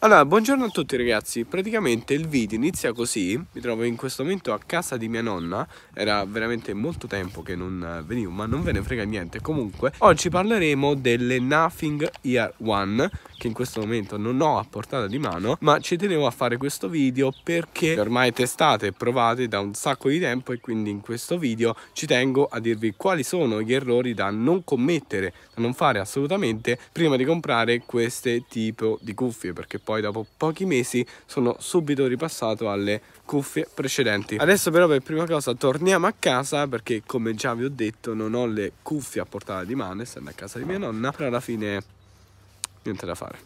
Allora, buongiorno a tutti ragazzi, praticamente il video inizia così, mi trovo in questo momento a casa di mia nonna, era veramente molto tempo che non eh, venivo, ma non ve ne frega niente, comunque oggi parleremo delle Nothing Year One, che in questo momento non ho a portata di mano ma ci tenevo a fare questo video perché ormai testate e provate da un sacco di tempo e quindi in questo video ci tengo a dirvi quali sono gli errori da non commettere da non fare assolutamente prima di comprare queste tipo di cuffie perché poi dopo pochi mesi sono subito ripassato alle cuffie precedenti adesso però per prima cosa torniamo a casa perché come già vi ho detto non ho le cuffie a portata di mano essendo a casa di mia nonna però alla fine niente da fare.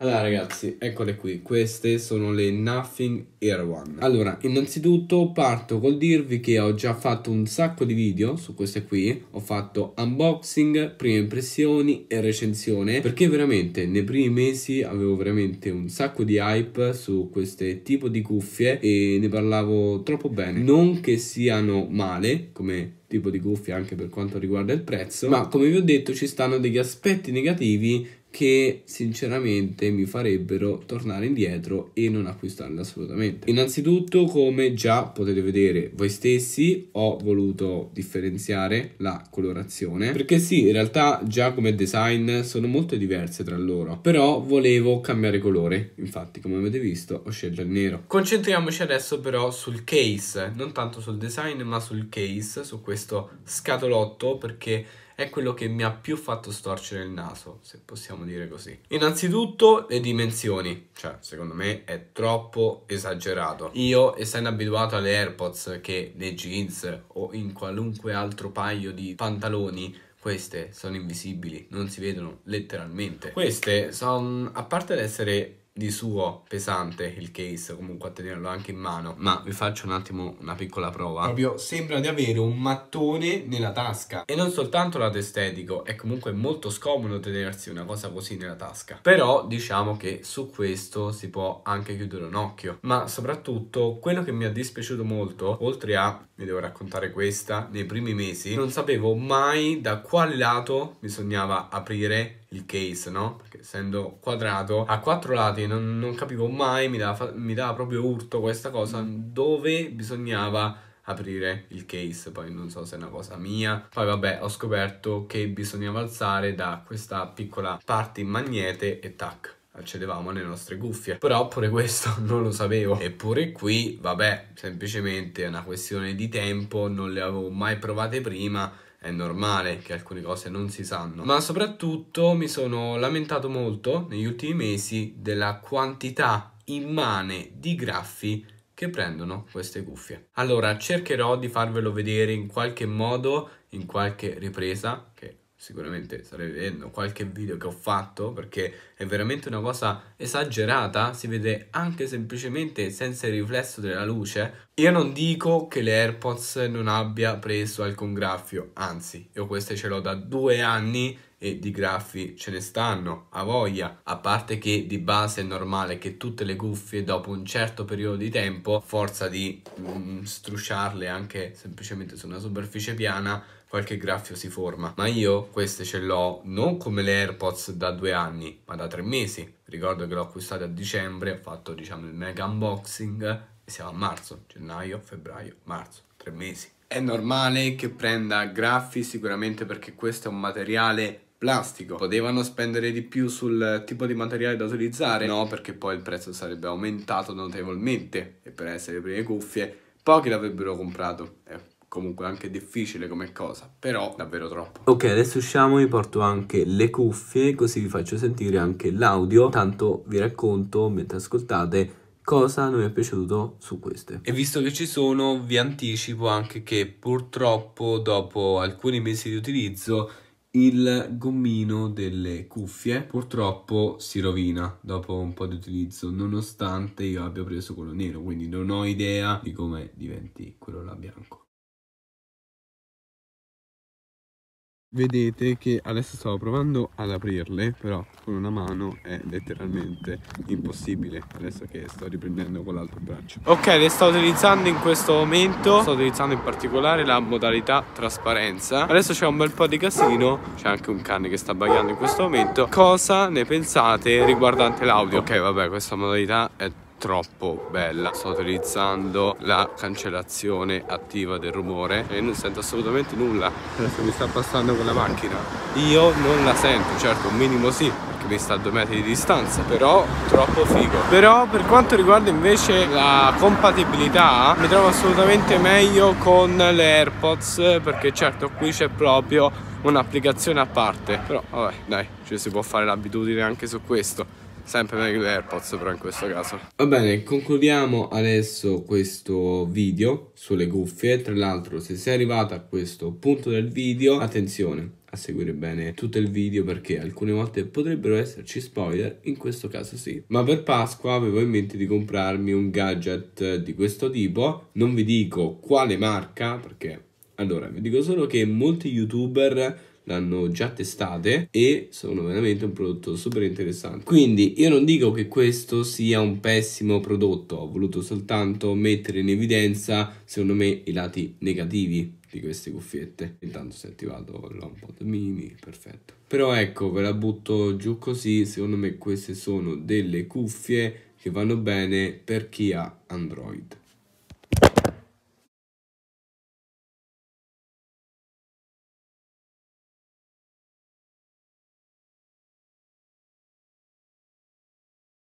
Allora ragazzi, eccole qui, queste sono le Nothing Air One. Allora, innanzitutto parto col dirvi che ho già fatto un sacco di video su queste qui, ho fatto unboxing, prime impressioni e recensione, perché veramente nei primi mesi avevo veramente un sacco di hype su queste tipo di cuffie e ne parlavo troppo bene. Non che siano male, come tipo di cuffie anche per quanto riguarda il prezzo, ma come vi ho detto ci stanno degli aspetti negativi che sinceramente mi farebbero tornare indietro e non acquistarle assolutamente. Innanzitutto, come già potete vedere voi stessi, ho voluto differenziare la colorazione perché sì, in realtà già come design sono molto diverse tra loro, però volevo cambiare colore. Infatti, come avete visto, ho scelto il nero. Concentriamoci adesso però sul case, non tanto sul design, ma sul case, su questo questo scatolotto perché è quello che mi ha più fatto storcere il naso, se possiamo dire così. Innanzitutto le dimensioni, cioè secondo me è troppo esagerato. Io, essendo abituato alle AirPods che nei jeans o in qualunque altro paio di pantaloni queste sono invisibili, non si vedono letteralmente. Queste sono, a parte ad essere di suo pesante il case, comunque a tenerlo anche in mano. Ma vi faccio un attimo una piccola prova. Proprio sembra di avere un mattone nella tasca. E non soltanto lato estetico, è comunque molto scomodo tenersi una cosa così nella tasca. Però diciamo che su questo si può anche chiudere un occhio. Ma soprattutto quello che mi ha dispiaciuto molto, oltre a, vi devo raccontare questa, nei primi mesi non sapevo mai da quale lato bisognava aprire il case, no? essendo quadrato, a quattro lati, non, non capivo mai, mi dava, mi dava proprio urto questa cosa, mm. dove bisognava aprire il case, poi non so se è una cosa mia. Poi vabbè, ho scoperto che bisognava alzare da questa piccola parte in magnete e tac accedevamo alle nostre cuffie però pure questo non lo sapevo eppure qui vabbè semplicemente è una questione di tempo non le avevo mai provate prima è normale che alcune cose non si sanno, ma soprattutto mi sono lamentato molto negli ultimi mesi della quantità immane di graffi che prendono queste cuffie. Allora cercherò di farvelo vedere in qualche modo, in qualche ripresa, che sicuramente starete vedendo qualche video che ho fatto perché è veramente una cosa esagerata, si vede anche semplicemente senza il riflesso della luce. Io non dico che le AirPods non abbia preso alcun graffio, anzi, io queste ce l'ho da due anni e di graffi ce ne stanno, a voglia, a parte che di base è normale che tutte le cuffie dopo un certo periodo di tempo, forza di mm, strusciarle anche semplicemente su una superficie piana, qualche graffio si forma. Ma io queste ce l'ho non come le AirPods da due anni, ma da tre mesi. Ricordo che l'ho acquistata a dicembre, ho fatto diciamo il mega unboxing e siamo a marzo, gennaio, febbraio, marzo, tre mesi. È normale che prenda graffi sicuramente perché questo è un materiale plastico. Potevano spendere di più sul tipo di materiale da utilizzare? No, perché poi il prezzo sarebbe aumentato notevolmente e per essere le prime cuffie pochi l'avrebbero comprato. Eh comunque anche difficile come cosa, però davvero troppo. Ok, adesso usciamo, vi porto anche le cuffie, così vi faccio sentire anche l'audio, tanto vi racconto mentre ascoltate cosa non mi è piaciuto su queste. E visto che ci sono, vi anticipo anche che purtroppo dopo alcuni mesi di utilizzo il gommino delle cuffie purtroppo si rovina dopo un po' di utilizzo nonostante io abbia preso quello nero quindi non ho idea di come diventi quello là bianco vedete che adesso stavo provando ad aprirle però con una mano è letteralmente impossibile adesso che sto riprendendo con l'altro braccio ok le sto utilizzando in questo momento sto utilizzando in particolare la modalità trasparenza adesso c'è un bel po' di casino c'è anche un cane che sta bagnando in questo momento cosa ne pensate riguardante l'audio ok vabbè questa modalità è troppo bella sto utilizzando la cancellazione attiva del rumore e non sento assolutamente nulla se mi sta passando con la macchina io non la sento certo un minimo sì perché mi sta a due metri di distanza però troppo figo però per quanto riguarda invece la compatibilità mi trovo assolutamente meglio con le AirPods perché certo qui c'è proprio un'applicazione a parte però vabbè dai ci si può fare l'abitudine anche su questo sempre meglio le AirPods però in questo caso. Va bene, concludiamo adesso questo video sulle cuffie. Tra l'altro se sei arrivato a questo punto del video, attenzione a seguire bene tutto il video perché alcune volte potrebbero esserci spoiler, in questo caso sì. Ma per Pasqua avevo in mente di comprarmi un gadget di questo tipo, non vi dico quale marca perché... Allora, vi dico solo che molti youtuber l'hanno già testate e sono veramente un prodotto super interessante. Quindi io non dico che questo sia un pessimo prodotto, ho voluto soltanto mettere in evidenza secondo me i lati negativi di queste cuffiette. Intanto si è attivato l'ampod mini, perfetto. Però ecco, ve la butto giù così, secondo me queste sono delle cuffie che vanno bene per chi ha Android.